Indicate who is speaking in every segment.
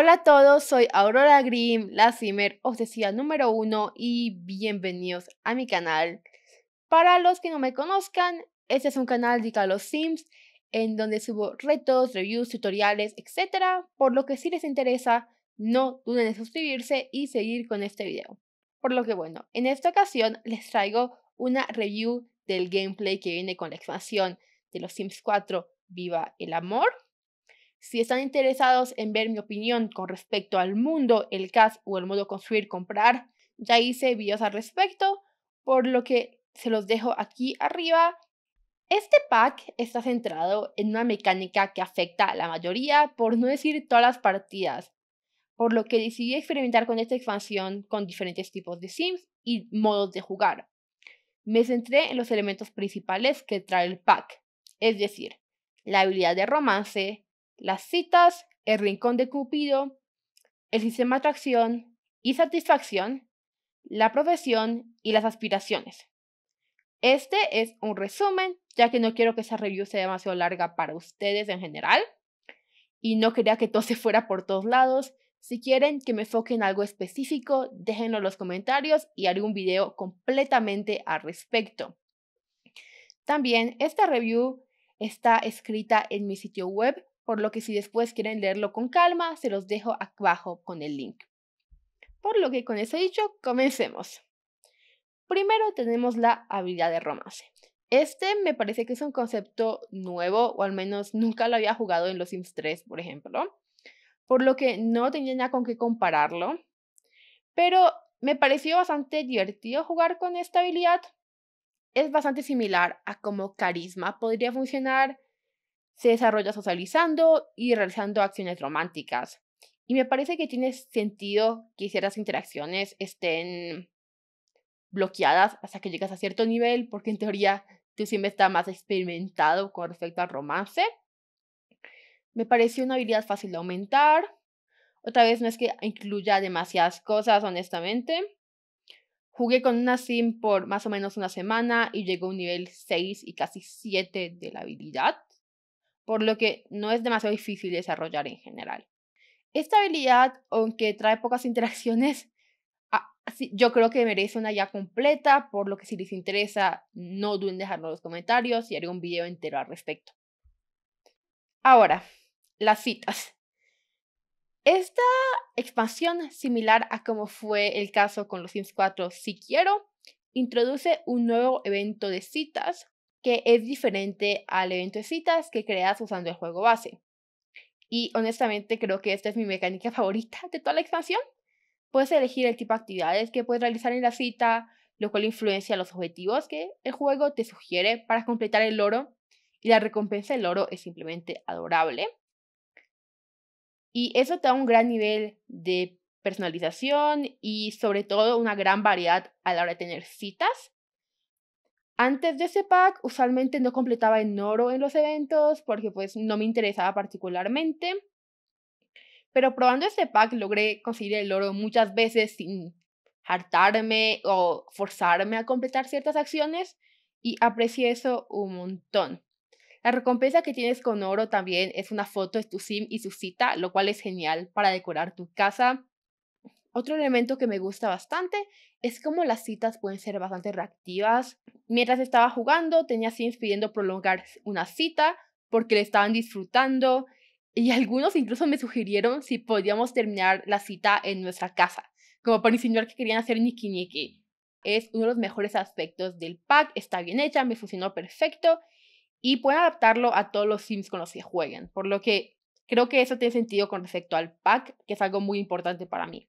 Speaker 1: Hola a todos, soy Aurora Grimm, la Simmer obsesiva número uno y bienvenidos a mi canal. Para los que no me conozcan, este es un canal dedicado a los Sims en donde subo retos, reviews, tutoriales, etc. Por lo que si les interesa, no duden en suscribirse y seguir con este video. Por lo que bueno, en esta ocasión les traigo una review del gameplay que viene con la expansión de los Sims 4 Viva el Amor si están interesados en ver mi opinión con respecto al mundo, el CAS o el modo construir, comprar, ya hice videos al respecto, por lo que se los dejo aquí arriba. Este pack está centrado en una mecánica que afecta a la mayoría, por no decir todas las partidas, por lo que decidí experimentar con esta expansión con diferentes tipos de sims y modos de jugar. Me centré en los elementos principales que trae el pack, es decir, la habilidad de romance, las citas, el rincón de Cupido, el sistema de atracción y satisfacción, la profesión y las aspiraciones. Este es un resumen, ya que no quiero que esa review sea demasiado larga para ustedes en general y no quería que todo se fuera por todos lados. Si quieren que me enfoque en algo específico, déjenlo en los comentarios y haré un video completamente al respecto. También esta review está escrita en mi sitio web por lo que si después quieren leerlo con calma, se los dejo abajo con el link. Por lo que con eso dicho, comencemos. Primero tenemos la habilidad de romance. Este me parece que es un concepto nuevo, o al menos nunca lo había jugado en los Sims 3, por ejemplo, por lo que no tenía nada con qué compararlo, pero me pareció bastante divertido jugar con esta habilidad. Es bastante similar a cómo carisma podría funcionar, se desarrolla socializando y realizando acciones románticas. Y me parece que tiene sentido que ciertas interacciones estén bloqueadas hasta que llegas a cierto nivel, porque en teoría tú siempre está más experimentado con respecto al romance. Me pareció una habilidad fácil de aumentar. Otra vez no es que incluya demasiadas cosas, honestamente. Jugué con una sim por más o menos una semana y llegó a un nivel 6 y casi 7 de la habilidad por lo que no es demasiado difícil desarrollar en general. Esta habilidad, aunque trae pocas interacciones, ah, yo creo que merece una ya completa, por lo que si les interesa, no duden dejarlo en los comentarios y haré un video entero al respecto. Ahora, las citas. Esta expansión, similar a como fue el caso con los Sims 4 Si Quiero, introduce un nuevo evento de citas que es diferente al evento de citas que creas usando el juego base. Y honestamente creo que esta es mi mecánica favorita de toda la expansión. Puedes elegir el tipo de actividades que puedes realizar en la cita, lo cual influencia los objetivos que el juego te sugiere para completar el oro. Y la recompensa del oro es simplemente adorable. Y eso te da un gran nivel de personalización y sobre todo una gran variedad a la hora de tener citas. Antes de ese pack, usualmente no completaba en oro en los eventos porque pues no me interesaba particularmente. Pero probando este pack logré conseguir el oro muchas veces sin hartarme o forzarme a completar ciertas acciones y aprecié eso un montón. La recompensa que tienes con oro también es una foto de tu sim y su cita, lo cual es genial para decorar tu casa otro elemento que me gusta bastante es cómo las citas pueden ser bastante reactivas. Mientras estaba jugando, tenía sims pidiendo prolongar una cita porque le estaban disfrutando y algunos incluso me sugirieron si podíamos terminar la cita en nuestra casa, como para insinuar que querían hacer niki niki. Es uno de los mejores aspectos del pack, está bien hecha, me funcionó perfecto y pueden adaptarlo a todos los sims con los que jueguen, por lo que creo que eso tiene sentido con respecto al pack, que es algo muy importante para mí.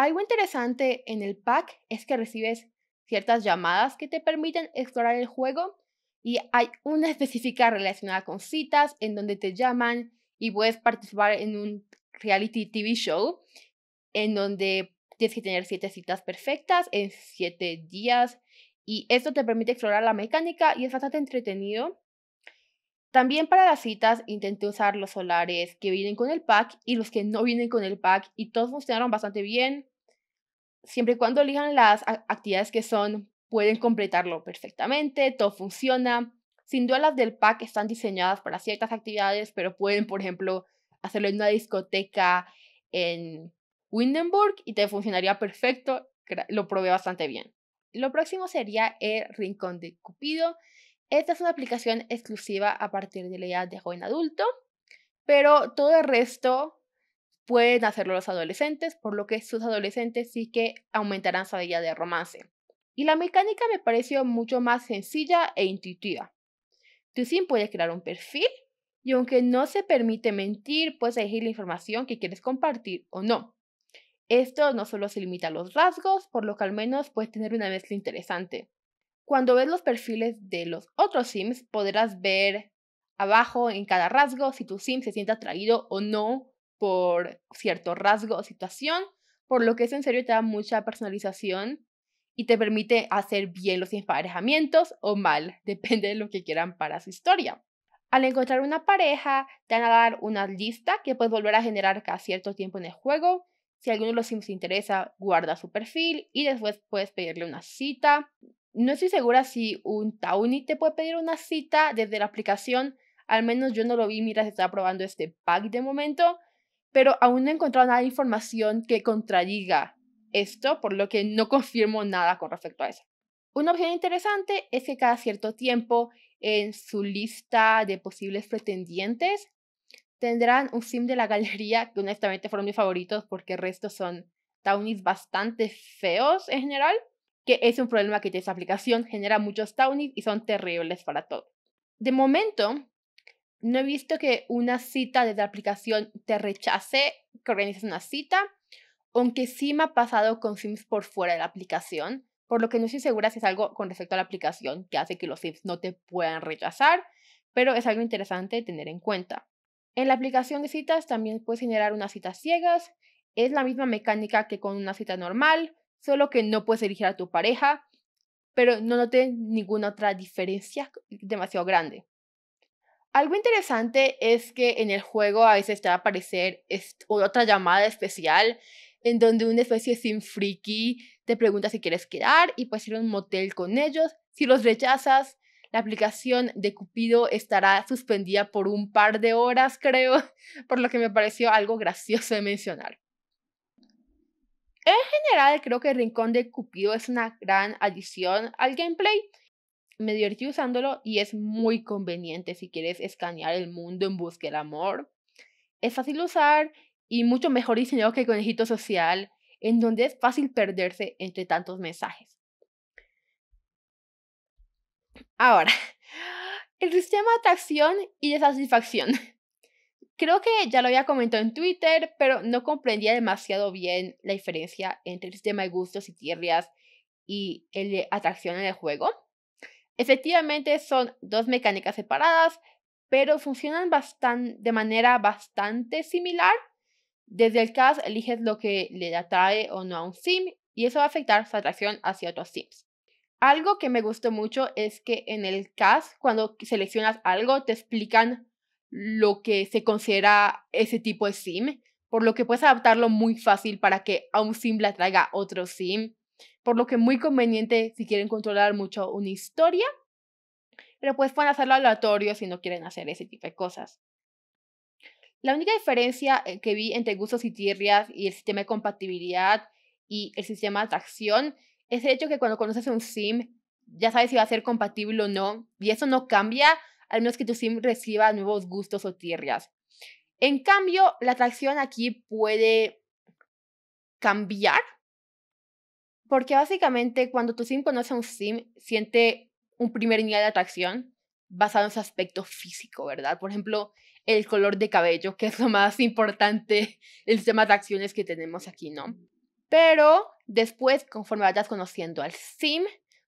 Speaker 1: Algo interesante en el pack es que recibes ciertas llamadas que te permiten explorar el juego y hay una específica relacionada con citas en donde te llaman y puedes participar en un reality TV show en donde tienes que tener siete citas perfectas en siete días y esto te permite explorar la mecánica y es bastante entretenido. También para las citas intenté usar los solares que vienen con el pack y los que no vienen con el pack y todos funcionaron bastante bien siempre y cuando elijan las actividades que son, pueden completarlo perfectamente, todo funciona. Sin duda las del pack están diseñadas para ciertas actividades, pero pueden, por ejemplo, hacerlo en una discoteca en Windenburg y te funcionaría perfecto. Lo probé bastante bien. Lo próximo sería el Rincón de Cupido. Esta es una aplicación exclusiva a partir de la edad de joven adulto, pero todo el resto pueden hacerlo los adolescentes, por lo que sus adolescentes sí que aumentarán su de romance. Y la mecánica me pareció mucho más sencilla e intuitiva. Tu sim puede crear un perfil y aunque no se permite mentir, puedes elegir la información que quieres compartir o no. Esto no solo se limita a los rasgos, por lo que al menos puedes tener una mezcla interesante. Cuando ves los perfiles de los otros sims, podrás ver abajo en cada rasgo si tu sim se siente atraído o no por cierto rasgo o situación, por lo que es en serio te da mucha personalización y te permite hacer bien los emparejamientos o mal, depende de lo que quieran para su historia. Al encontrar una pareja, te van a dar una lista que puedes volver a generar cada cierto tiempo en el juego. Si alguno de los sims interesa, guarda su perfil y después puedes pedirle una cita. No estoy segura si un Tauni te puede pedir una cita desde la aplicación, al menos yo no lo vi mientras estaba probando este pack de momento, pero aún no he encontrado nada de información que contradiga esto, por lo que no confirmo nada con respecto a eso. Una opción interesante es que cada cierto tiempo en su lista de posibles pretendientes tendrán un sim de la galería que honestamente fueron mis favoritos porque el resto son townies bastante feos en general, que es un problema que tiene esa aplicación, genera muchos townies y son terribles para todo. De momento, no he visto que una cita desde la aplicación te rechace que organices una cita, aunque sí me ha pasado con Sims por fuera de la aplicación, por lo que no estoy segura si es algo con respecto a la aplicación que hace que los Sims no te puedan rechazar, pero es algo interesante tener en cuenta. En la aplicación de citas también puedes generar unas citas ciegas, es la misma mecánica que con una cita normal, solo que no puedes elegir a tu pareja, pero no noté ninguna otra diferencia demasiado grande. Algo interesante es que en el juego a veces te va a aparecer otra llamada especial en donde una especie sin friki te pregunta si quieres quedar y puedes ir a un motel con ellos. Si los rechazas, la aplicación de Cupido estará suspendida por un par de horas, creo, por lo que me pareció algo gracioso de mencionar. En general, creo que el Rincón de Cupido es una gran adición al gameplay, me divertí usándolo y es muy conveniente si quieres escanear el mundo en busca del amor. Es fácil de usar y mucho mejor diseñado que el conejito social, en donde es fácil perderse entre tantos mensajes. Ahora, el sistema de atracción y de satisfacción. Creo que ya lo había comentado en Twitter, pero no comprendía demasiado bien la diferencia entre el sistema de gustos y tierras y el de atracción en el juego. Efectivamente son dos mecánicas separadas, pero funcionan de manera bastante similar. Desde el CAS eliges lo que le atrae o no a un sim y eso va a afectar su atracción hacia otros sims. Algo que me gustó mucho es que en el CAS, cuando seleccionas algo, te explican lo que se considera ese tipo de sim, por lo que puedes adaptarlo muy fácil para que a un sim le atraiga otro sim por lo que muy conveniente si quieren controlar mucho una historia, pero pues pueden hacerlo aleatorio si no quieren hacer ese tipo de cosas. La única diferencia eh, que vi entre gustos y tierras y el sistema de compatibilidad y el sistema de atracción es el hecho que cuando conoces un sim ya sabes si va a ser compatible o no y eso no cambia al menos que tu sim reciba nuevos gustos o tierras. En cambio, la atracción aquí puede cambiar porque básicamente cuando tu sim conoce a un sim, siente un primer nivel de atracción basado en su aspecto físico, ¿verdad? Por ejemplo, el color de cabello, que es lo más importante, el sistema de atracciones que tenemos aquí, ¿no? Pero después, conforme vayas conociendo al sim,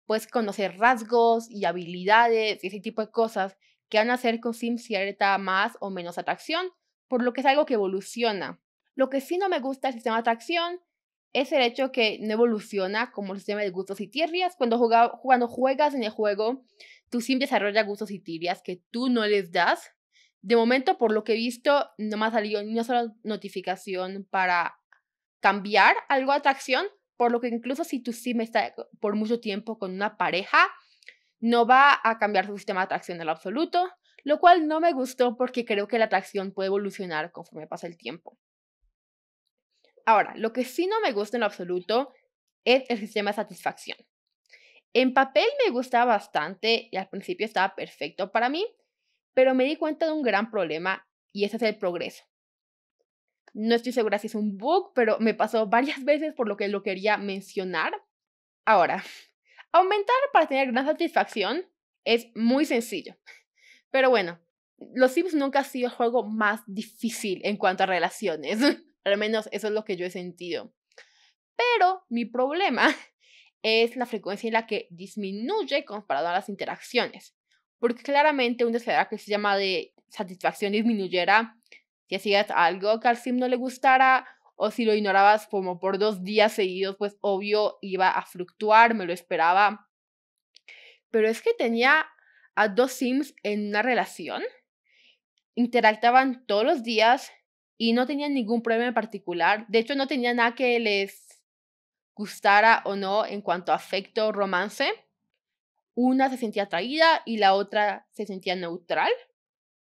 Speaker 1: puedes conocer rasgos y habilidades y ese tipo de cosas que van a hacer que con sim cierta más o menos atracción, por lo que es algo que evoluciona. Lo que sí no me gusta del sistema de atracción es el hecho que no evoluciona como el sistema de gustos y tierras. Cuando, juegas en el juego, tu sim desarrolla gustos y tibias que tú no les das. De momento, por lo que he visto, no me ha salido ni una sola notificación para cambiar algo de atracción, por lo que incluso si tu sim está por mucho tiempo con una pareja, no va a cambiar su sistema de atracción en absoluto, lo cual no me gustó porque creo que la atracción puede evolucionar conforme pasa el tiempo. Ahora, lo que sí no me gusta en absoluto es el sistema de satisfacción. En papel me gustaba bastante y al principio estaba perfecto para mí, pero me di cuenta de un gran problema y ese es el progreso. No estoy segura si es un bug, pero me pasó varias veces por lo que lo quería mencionar. Ahora, aumentar para tener gran satisfacción es muy sencillo. Pero bueno, los Sims nunca ha sido el juego más difícil en cuanto a relaciones. Al menos eso es lo que yo he sentido. Pero mi problema es la frecuencia en la que disminuye comparado a las interacciones. Porque claramente un deseo que se llama de satisfacción disminuyera si hacías algo que al sim no le gustara o si lo ignorabas como por dos días seguidos, pues obvio iba a fluctuar, me lo esperaba. Pero es que tenía a dos sims en una relación, interactaban todos los días, y no tenían ningún problema en particular. De hecho, no tenía nada que les gustara o no en cuanto a afecto o romance. Una se sentía atraída y la otra se sentía neutral.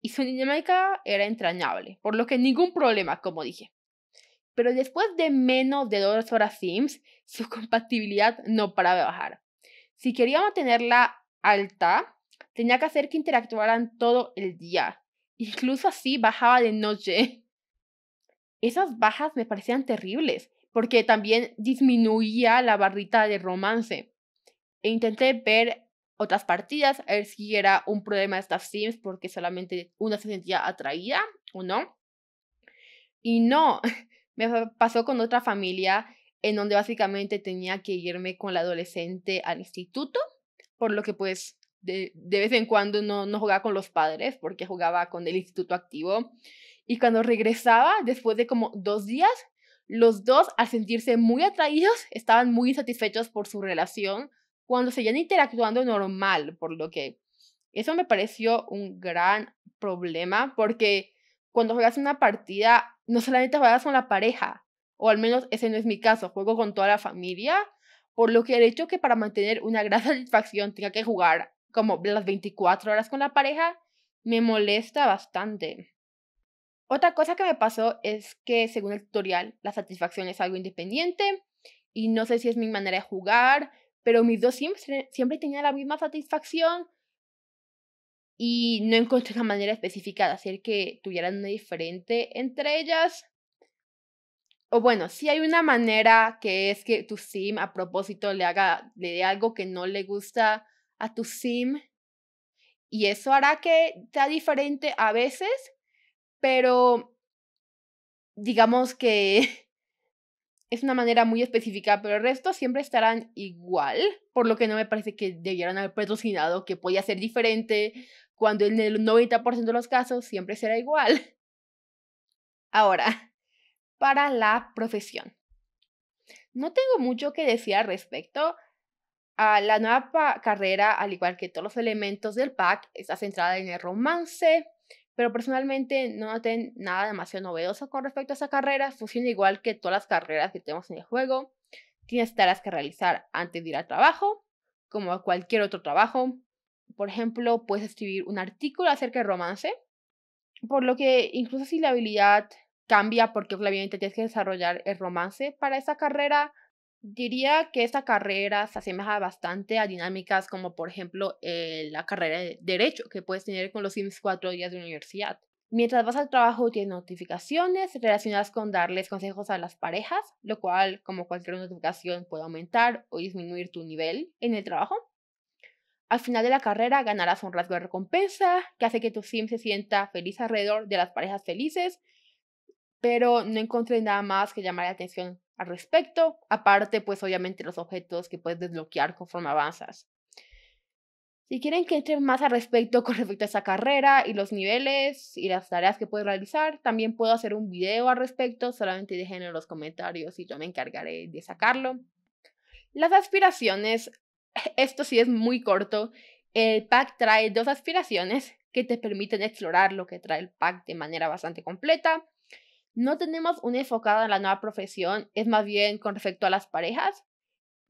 Speaker 1: Y su dinámica era entrañable, por lo que ningún problema, como dije. Pero después de menos de dos horas Sims, su compatibilidad no paraba de bajar. Si queríamos mantenerla alta, tenía que hacer que interactuaran todo el día. Incluso así bajaba de noche esas bajas me parecían terribles, porque también disminuía la barrita de romance. E intenté ver otras partidas, a ver si era un problema de staff sims, porque solamente una se sentía atraída o no. Y no, me pasó con otra familia en donde básicamente tenía que irme con la adolescente al instituto, por lo que pues de, de vez en cuando no, no jugaba con los padres, porque jugaba con el instituto activo. Y cuando regresaba, después de como dos días, los dos, al sentirse muy atraídos, estaban muy satisfechos por su relación cuando seguían interactuando normal, por lo que eso me pareció un gran problema porque cuando juegas una partida, no solamente juegas con la pareja, o al menos ese no es mi caso, juego con toda la familia, por lo que el hecho que para mantener una gran satisfacción tenga que jugar como las 24 horas con la pareja, me molesta bastante. Otra cosa que me pasó es que según el tutorial, la satisfacción es algo independiente y no sé si es mi manera de jugar, pero mis dos sims siempre tenían la misma satisfacción y no encontré una manera específica de hacer que tuvieran una diferente entre ellas. O bueno, si hay una manera que es que tu sim a propósito le haga, le dé algo que no le gusta a tu sim y eso hará que sea diferente a veces, pero digamos que es una manera muy específica, pero el resto siempre estarán igual, por lo que no me parece que debieran haber patrocinado que podía ser diferente, cuando en el 90% de los casos siempre será igual. Ahora, para la profesión. No tengo mucho que decir al respecto. A ah, la nueva carrera, al igual que todos los elementos del pack, está centrada en el romance, pero personalmente no noté nada demasiado novedoso con respecto a esa carrera, funciona igual que todas las carreras que tenemos en el juego, tienes tareas que realizar antes de ir al trabajo, como a cualquier otro trabajo, por ejemplo, puedes escribir un artículo acerca de romance, por lo que incluso si la habilidad cambia porque obviamente tienes que desarrollar el romance para esa carrera, Diría que esta carrera se asemeja bastante a dinámicas como por ejemplo eh, la carrera de derecho que puedes tener con los Sims cuatro días de universidad. Mientras vas al trabajo tienes notificaciones relacionadas con darles consejos a las parejas, lo cual, como cualquier notificación, puede aumentar o disminuir tu nivel en el trabajo. Al final de la carrera ganarás un rasgo de recompensa que hace que tu sim se sienta feliz alrededor de las parejas felices, pero no encontré nada más que llamar la atención al respecto, aparte pues obviamente los objetos que puedes desbloquear conforme avanzas. Si quieren que entre más al respecto con respecto a esa carrera y los niveles y las tareas que puedes realizar, también puedo hacer un video al respecto, solamente dejen en los comentarios y yo me encargaré de sacarlo. Las aspiraciones, esto sí es muy corto, el pack trae dos aspiraciones que te permiten explorar lo que trae el pack de manera bastante completa. No tenemos una enfocada en la nueva profesión, es más bien con respecto a las parejas,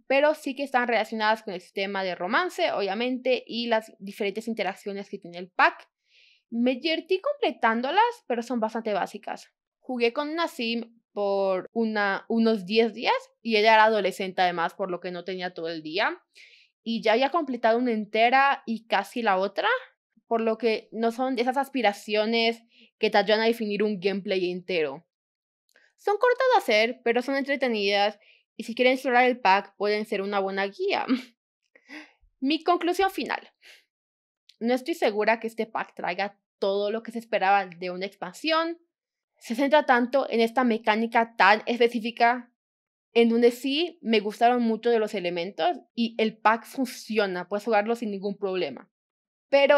Speaker 1: pero sí que están relacionadas con el sistema de romance, obviamente, y las diferentes interacciones que tiene el pack. Me divertí completándolas, pero son bastante básicas. Jugué con una sim por unos 10 días y ella era adolescente además, por lo que no tenía todo el día. Y ya había completado una entera y casi la otra, por lo que no son esas aspiraciones que te ayudan a definir un gameplay entero. Son cortas de hacer, pero son entretenidas y si quieren explorar el pack pueden ser una buena guía. Mi conclusión final. No estoy segura que este pack traiga todo lo que se esperaba de una expansión. Se centra tanto en esta mecánica tan específica en donde sí me gustaron mucho de los elementos y el pack funciona, puedes jugarlo sin ningún problema pero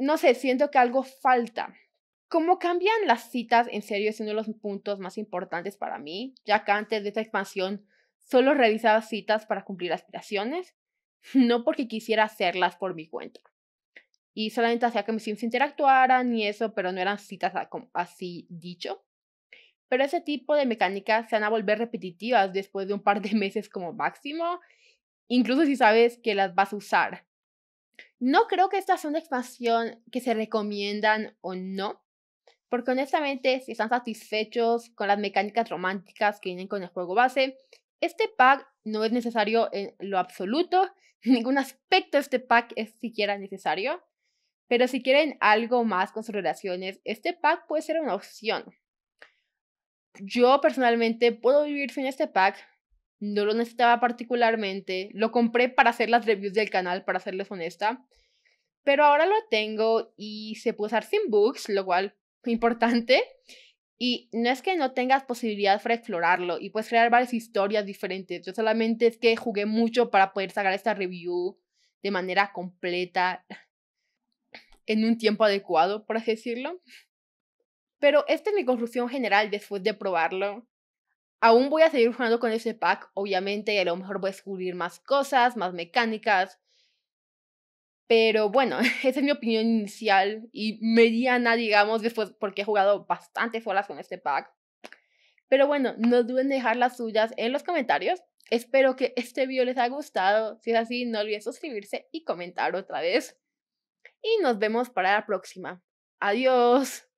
Speaker 1: no sé, siento que algo falta. ¿Cómo cambian las citas? En serio, es uno de los puntos más importantes para mí, ya que antes de esta expansión solo realizaba citas para cumplir aspiraciones, no porque quisiera hacerlas por mi cuenta. Y solamente hacía que mis sims interactuaran y eso, pero no eran citas así dicho. Pero ese tipo de mecánicas se van a volver repetitivas después de un par de meses como máximo, incluso si sabes que las vas a usar. No creo que esta sea una expansión que se recomiendan o no, porque honestamente si están satisfechos con las mecánicas románticas que vienen con el juego base, este pack no es necesario en lo absoluto, ningún aspecto de este pack es siquiera necesario, pero si quieren algo más con sus relaciones, este pack puede ser una opción. Yo personalmente puedo vivir sin este pack, no lo necesitaba particularmente. Lo compré para hacer las reviews del canal, para serles honesta. Pero ahora lo tengo y se puede usar sin bugs, lo cual es importante. Y no es que no tengas posibilidad para explorarlo y puedes crear varias historias diferentes. Yo solamente es que jugué mucho para poder sacar esta review de manera completa en un tiempo adecuado, por así decirlo. Pero esta es mi conclusión general después de probarlo. Aún voy a seguir jugando con este pack, obviamente, y a lo mejor voy a descubrir más cosas, más mecánicas. Pero bueno, esa es mi opinión inicial y mediana, digamos, después porque he jugado bastantes horas con este pack. Pero bueno, no duden en dejar las suyas en los comentarios. Espero que este video les haya gustado. Si es así, no olviden suscribirse y comentar otra vez. Y nos vemos para la próxima. Adiós.